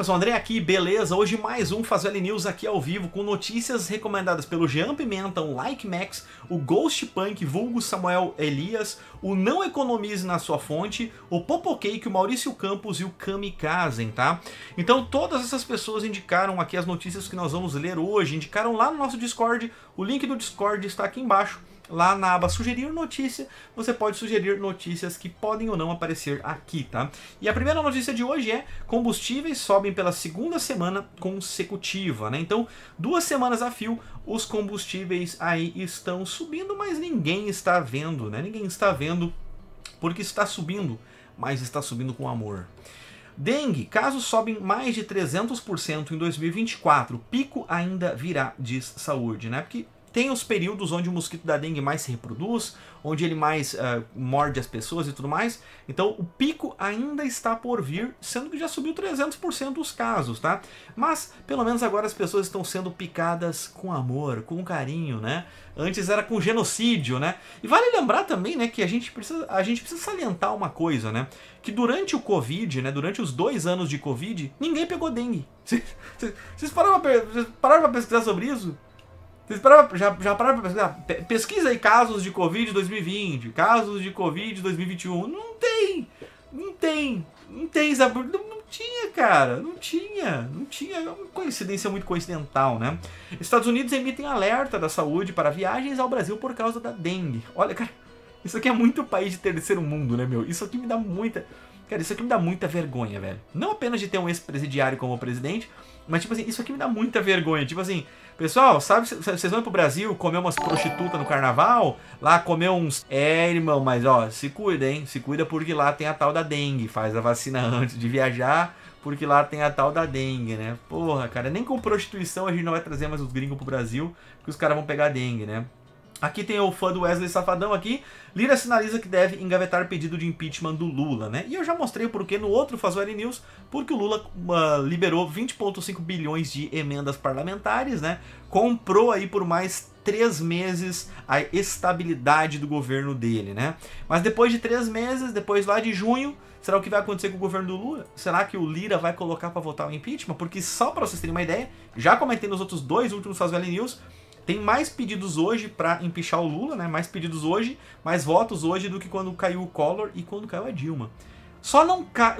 pessoal, André aqui, beleza? Hoje mais um Fazeli News aqui ao vivo com notícias recomendadas pelo Jean Pimenta, o Like Max, o Ghost Punk, vulgo Samuel Elias, o Não Economize na Sua Fonte, o Popocake, o Maurício Campos e o Kamikaze, tá? Então todas essas pessoas indicaram aqui as notícias que nós vamos ler hoje, indicaram lá no nosso Discord, o link do Discord está aqui embaixo. Lá na aba sugerir notícia, você pode sugerir notícias que podem ou não aparecer aqui, tá? E a primeira notícia de hoje é combustíveis sobem pela segunda semana consecutiva, né? Então, duas semanas a fio, os combustíveis aí estão subindo, mas ninguém está vendo, né? Ninguém está vendo porque está subindo, mas está subindo com amor. Dengue, casos sobem mais de 300% em 2024. Pico ainda virá, diz saúde, né? Porque tem os períodos onde o mosquito da dengue mais se reproduz, onde ele mais uh, morde as pessoas e tudo mais. Então o pico ainda está por vir, sendo que já subiu 300% os casos, tá? Mas pelo menos agora as pessoas estão sendo picadas com amor, com carinho, né? Antes era com genocídio, né? E vale lembrar também, né, que a gente precisa, a gente precisa salientar uma coisa, né? Que durante o Covid, né, durante os dois anos de Covid, ninguém pegou dengue. Vocês pararam, pra, vocês pararam pra pesquisar sobre isso? Vocês pararam, já, já pararam pra pesquisar? Pesquisa aí casos de Covid 2020, casos de Covid 2021. Não tem! Não tem! Não tem, Não, não tinha, cara. Não tinha. Não tinha. É uma coincidência muito coincidental, né? Estados Unidos emitem alerta da saúde para viagens ao Brasil por causa da dengue. Olha, cara, isso aqui é muito país de terceiro mundo, né, meu? Isso aqui me dá muita. Cara, isso aqui me dá muita vergonha, velho. Não apenas de ter um ex-presidiário como presidente, mas, tipo assim, isso aqui me dá muita vergonha. Tipo assim, pessoal, sabe, vocês vão pro Brasil comer umas prostitutas no carnaval? Lá comer uns. É, irmão, mas ó, se cuida, hein? Se cuida porque lá tem a tal da dengue. Faz a vacina antes de viajar, porque lá tem a tal da dengue, né? Porra, cara, nem com prostituição a gente não vai trazer mais os gringos pro Brasil, porque os caras vão pegar dengue, né? Aqui tem o fã do Wesley Safadão aqui. Lira sinaliza que deve engavetar pedido de impeachment do Lula, né? E eu já mostrei o porquê no outro Fazueli News, porque o Lula uh, liberou 20,5 bilhões de emendas parlamentares, né? Comprou aí por mais três meses a estabilidade do governo dele, né? Mas depois de três meses, depois lá de junho, será o que vai acontecer com o governo do Lula? Será que o Lira vai colocar para votar o impeachment? Porque só para vocês terem uma ideia, já comentei nos outros dois últimos Fazueli News, tem mais pedidos hoje para empichar o Lula, né? Mais pedidos hoje, mais votos hoje do que quando caiu o Collor e quando caiu a Dilma. Só não cai,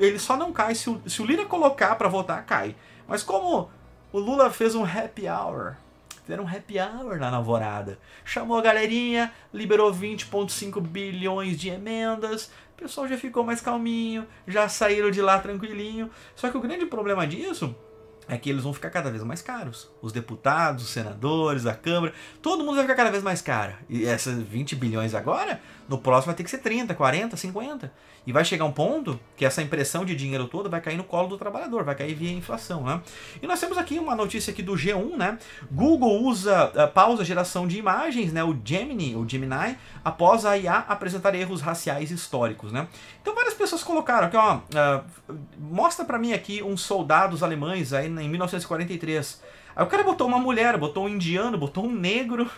ele só não cai se o, se o Lira colocar para votar, cai. Mas como o Lula fez um happy hour, fizeram um happy hour na Alvorada, chamou a galerinha, liberou 20,5 bilhões de emendas, o pessoal já ficou mais calminho, já saíram de lá tranquilinho. Só que o grande problema disso é que eles vão ficar cada vez mais caros. Os deputados, os senadores, a Câmara, todo mundo vai ficar cada vez mais caro. E essas 20 bilhões agora no próximo vai ter que ser 30, 40, 50. E vai chegar um ponto que essa impressão de dinheiro todo vai cair no colo do trabalhador, vai cair via inflação, né? E nós temos aqui uma notícia aqui do G1, né? Google usa uh, pausa geração de imagens, né? O Gemini, o Gemini, após a IA apresentar erros raciais históricos, né? Então várias pessoas colocaram aqui, ó, uh, mostra para mim aqui uns soldados alemães aí em 1943. Aí o cara botou uma mulher, botou um indiano, botou um negro,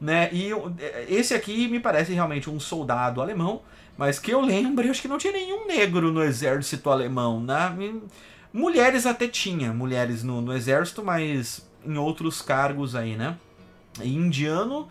né? E esse aqui me parece realmente um soldado alemão, mas que eu lembro, eu acho que não tinha nenhum negro no exército alemão. Né? Mulheres até tinha, mulheres no, no exército, mas em outros cargos aí, né? E indiano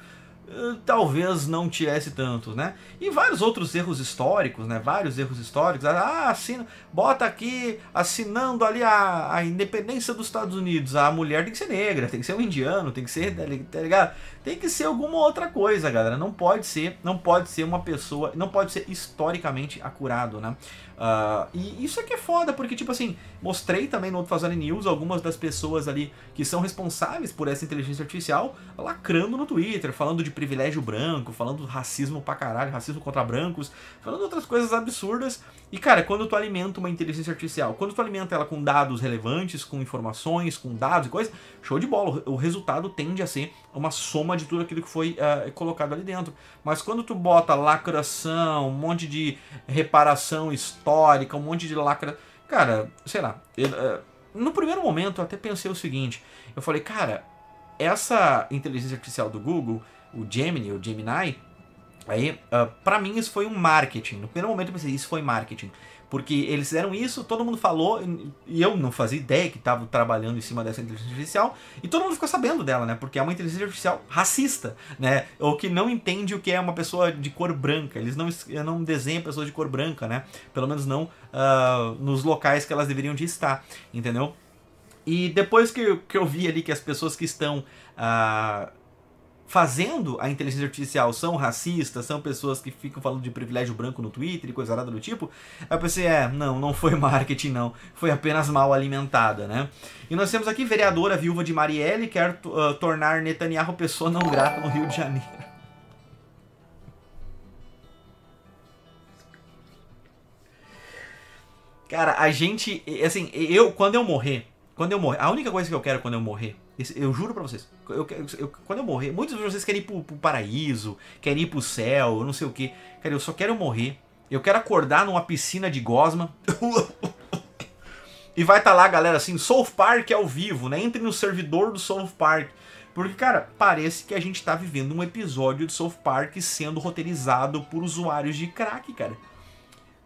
eh, talvez não tivesse tanto, né? E vários outros erros históricos, né? Vários erros históricos. Ah, assina, bota aqui assinando ali a, a independência dos Estados Unidos. A mulher tem que ser negra, tem que ser um indiano, tem que ser, tá, tá ligado? Tem que ser alguma outra coisa, galera. Não pode ser, não pode ser uma pessoa, não pode ser historicamente acurado, né? Uh, e isso aqui é, é foda, porque, tipo assim, mostrei também no outro Fazane News algumas das pessoas ali que são responsáveis por essa inteligência artificial lacrando no Twitter, falando de privilégio branco, falando racismo pra caralho, racismo contra brancos, falando outras coisas absurdas e cara, quando tu alimenta uma inteligência artificial, quando tu alimenta ela com dados relevantes, com informações, com dados e coisas, show de bola. O resultado tende a ser uma soma de tudo aquilo que foi uh, colocado ali dentro. Mas quando tu bota lacração, um monte de reparação histórica, um monte de lacra. Cara, sei lá. Eu, uh, no primeiro momento eu até pensei o seguinte: eu falei, cara, essa inteligência artificial do Google, o Gemini, o Gemini Aí, uh, ah, para mim, isso foi um marketing. No primeiro momento eu pensei, isso foi marketing. Porque eles fizeram isso, todo mundo falou, e eu não fazia ideia que estava trabalhando em cima dessa inteligência artificial, e todo mundo ficou sabendo dela, né? Porque é uma inteligência artificial racista, né? Ou que não entende o que é uma pessoa de cor branca. Eles não, não desenham pessoas de cor branca, né? Pelo menos não uh, nos locais que elas deveriam de estar, entendeu? E depois que, que eu vi ali que as pessoas que estão. Uh, fazendo a inteligência artificial são racistas, são pessoas que ficam falando de privilégio branco no Twitter e coisa nada do tipo, eu pensei, é, não, não foi marketing não, foi apenas mal alimentada, né? E nós temos aqui vereadora viúva de Marielle quer uh, tornar Netanyahu pessoa não grata no Rio de Janeiro. Cara, a gente, assim, eu quando eu morrer, quando eu morrer, a única coisa que eu quero quando eu morrer eu juro pra vocês. Eu, eu, quando eu morrer, muitos de vocês querem ir pro, pro paraíso, querem ir pro céu, não sei o que. Cara, eu só quero morrer. Eu quero acordar numa piscina de gosma. e vai estar tá lá, galera, assim, South Park ao vivo, né? Entre no servidor do South Park. Porque, cara, parece que a gente tá vivendo um episódio de South Park sendo roteirizado por usuários de crack, cara.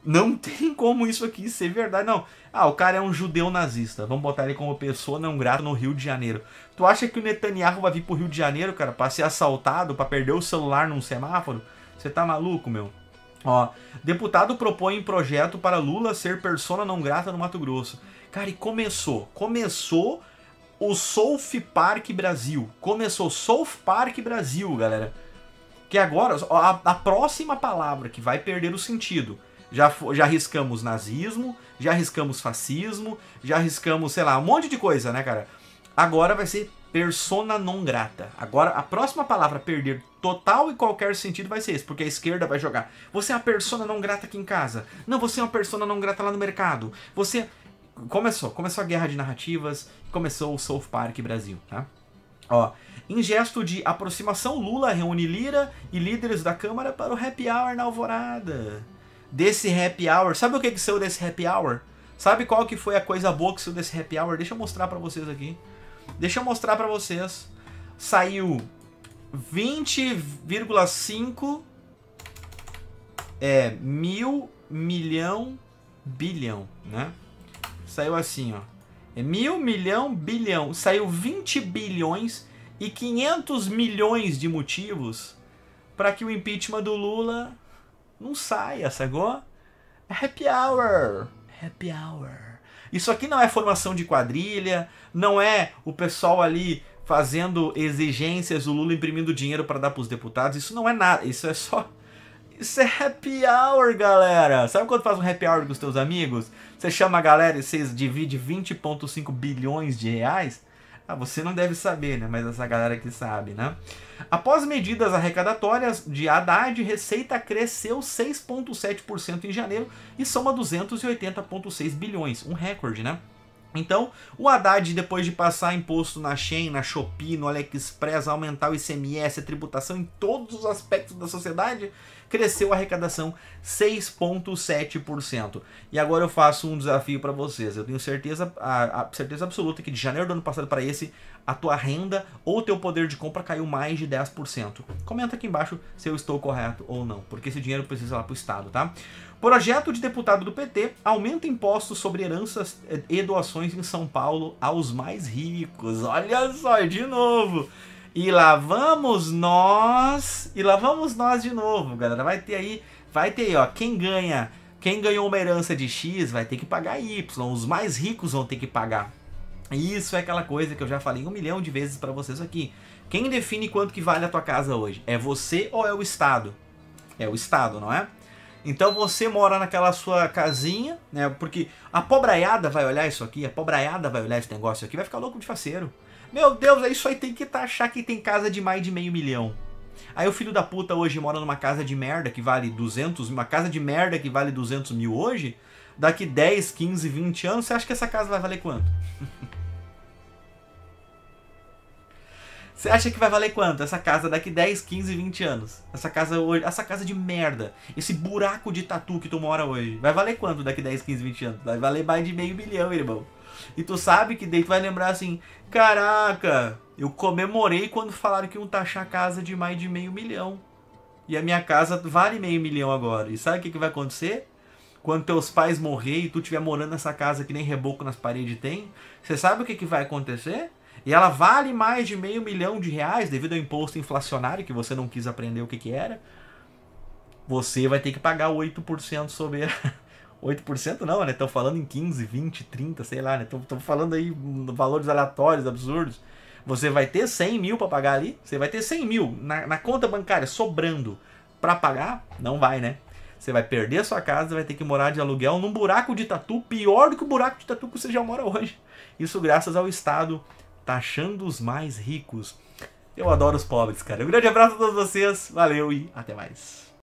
Não tem como isso aqui ser verdade, não. Ah, o cara é um judeu nazista. Vamos botar ele como pessoa não grata no Rio de Janeiro. Tu acha que o Netanyahu vai vir pro Rio de Janeiro, cara, pra ser assaltado, pra perder o celular num semáforo? Você tá maluco, meu? Ó, deputado propõe projeto para Lula ser persona não grata no Mato Grosso. Cara, e começou. Começou o South Park Brasil. Começou South Park Brasil, galera. Que agora, ó, a, a próxima palavra que vai perder o sentido já, já arriscamos nazismo, já arriscamos fascismo, já arriscamos, sei lá, um monte de coisa, né, cara? Agora vai ser persona non grata. Agora, a próxima palavra perder total e qualquer sentido vai ser esse, porque a esquerda vai jogar. Você é uma persona não grata aqui em casa. Não, você é uma persona não grata lá no mercado. Você. Começou, começou a guerra de narrativas, começou o South Park Brasil, tá? Ó, em gesto de aproximação, Lula reúne Lira e líderes da Câmara para o happy hour na Alvorada desse happy hour. Sabe o que que saiu desse happy hour? Sabe qual que foi a coisa boa que saiu desse happy hour? Deixa eu mostrar para vocês aqui. Deixa eu mostrar para vocês. Saiu 20,5 é mil milhão bilhão, né? Saiu assim, ó. É mil milhão bilhão. Saiu 20 bilhões e 500 milhões de motivos para que o impeachment do Lula não saia, ah, sacou? É happy hour! Happy hour. Isso aqui não é formação de quadrilha, não é o pessoal ali fazendo exigências, o Lula imprimindo dinheiro para dar para os deputados. Isso não é nada, isso é só isso é happy hour, galera. Sabe quando faz um happy hour com os teus amigos? Você chama a galera e vocês dividem 20.5 bilhões de reais? Ah, você não deve saber, né? Mas essa galera que sabe, né? Após medidas arrecadatórias de Haddad, receita cresceu 6,7% em janeiro e soma 280,6 bilhões, um recorde, né? Então, o Haddad, depois de passar imposto na Shein, na Shopee, no AliExpress, aumentar o ICMS, a tributação em todos os aspectos da sociedade, cresceu a arrecadação 6,7%. E agora eu faço um desafio para vocês. Eu tenho certeza, a, a certeza absoluta que de janeiro do ano passado para esse, a tua renda ou teu poder de compra caiu mais de 10%. Comenta aqui embaixo se eu estou correto ou não, porque esse dinheiro precisa ir lá para o Estado, tá? Projeto de deputado do PT aumenta impostos sobre heranças eh, e doações em São Paulo aos mais ricos. Olha só, de novo! E lá vamos nós, e lá vamos nós de novo, galera. Vai ter aí, vai ter aí, ó, quem ganha, quem ganhou uma herança de X vai ter que pagar Y, os mais ricos vão ter que pagar. Isso é aquela coisa que eu já falei um milhão de vezes para vocês aqui. Quem define quanto que vale a tua casa hoje? É você ou é o Estado? É o Estado, não é? Então você mora naquela sua casinha, né? Porque a pobraiada vai olhar isso aqui, a pobraiada vai olhar esse negócio aqui, vai ficar louco de faceiro. Meu Deus, é isso aí tem que tá, achar que tem casa de mais de meio milhão. Aí o filho da puta hoje mora numa casa de merda que vale 200, uma casa de merda que vale 200 mil hoje, daqui 10, 15, 20 anos, você acha que essa casa vai valer quanto? Você acha que vai valer quanto essa casa daqui 10, 15, 20 anos? Essa casa hoje, essa casa de merda, esse buraco de tatu que tu mora hoje, vai valer quanto daqui 10, 15, 20 anos? Vai valer mais de meio bilhão, irmão. E tu sabe que daí tu vai lembrar assim, caraca, eu comemorei quando falaram que iam taxar a casa de mais de meio milhão. E a minha casa vale meio milhão agora. E sabe o que, que vai acontecer? quando teus pais morrer e tu estiver morando nessa casa que nem reboco nas paredes tem, você sabe o que, que vai acontecer? E ela vale mais de meio milhão de reais devido ao imposto inflacionário que você não quis aprender o que, que era. Você vai ter que pagar 8% sobre. 8% não, né? Estão falando em 15, 20, 30, sei lá, né? Estão falando aí valores aleatórios, absurdos. Você vai ter 100 mil para pagar ali? Você vai ter 100 mil na, na conta bancária sobrando para pagar? Não vai, né? Você vai perder a sua casa, vai ter que morar de aluguel num buraco de tatu pior do que o buraco de tatu que você já mora hoje. Isso graças ao Estado taxando os mais ricos. Eu adoro os pobres, cara. Um grande abraço a todos vocês, valeu e até mais.